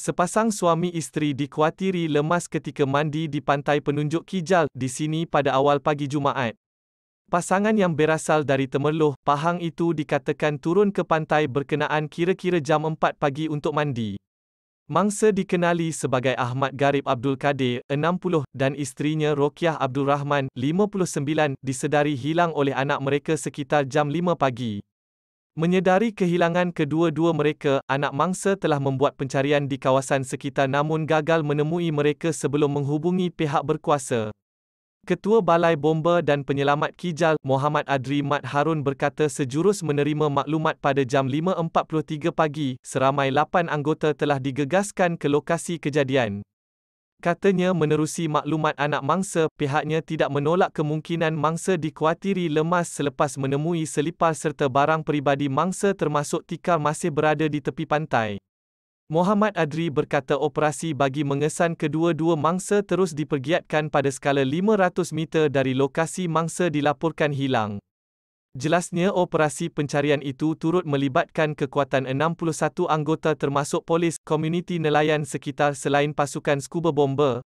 Sepasang suami isteri dikhuatiri lemas ketika mandi di pantai penunjuk Kijal di sini pada awal pagi Jumaat. Pasangan yang berasal dari Temerloh, Pahang itu dikatakan turun ke pantai berkenaan kira-kira jam 4 pagi untuk mandi. Mangsa dikenali sebagai Ahmad Garib Abdul Kadir, 60, dan isterinya Rokiah Abdul Rahman, 59, disedari hilang oleh anak mereka sekitar jam 5 pagi. Menyedari kehilangan kedua-dua mereka, anak mangsa telah membuat pencarian di kawasan sekitar namun gagal menemui mereka sebelum menghubungi pihak berkuasa. Ketua Balai Bomba dan Penyelamat Kijal, Muhammad Adri Mat Harun berkata sejurus menerima maklumat pada jam 5.43 pagi, seramai 8 anggota telah digegaskan ke lokasi kejadian. Katanya menerusi maklumat anak mangsa, pihaknya tidak menolak kemungkinan mangsa dikhawatiri lemas selepas menemui selipar serta barang peribadi mangsa termasuk tikar masih berada di tepi pantai. Muhammad Adri berkata operasi bagi mengesan kedua-dua mangsa terus dipergiatkan pada skala 500 meter dari lokasi mangsa dilaporkan hilang. Jelasnya operasi pencarian itu turut melibatkan kekuatan 61 anggota termasuk polis, komuniti nelayan sekitar selain pasukan scuba bomber.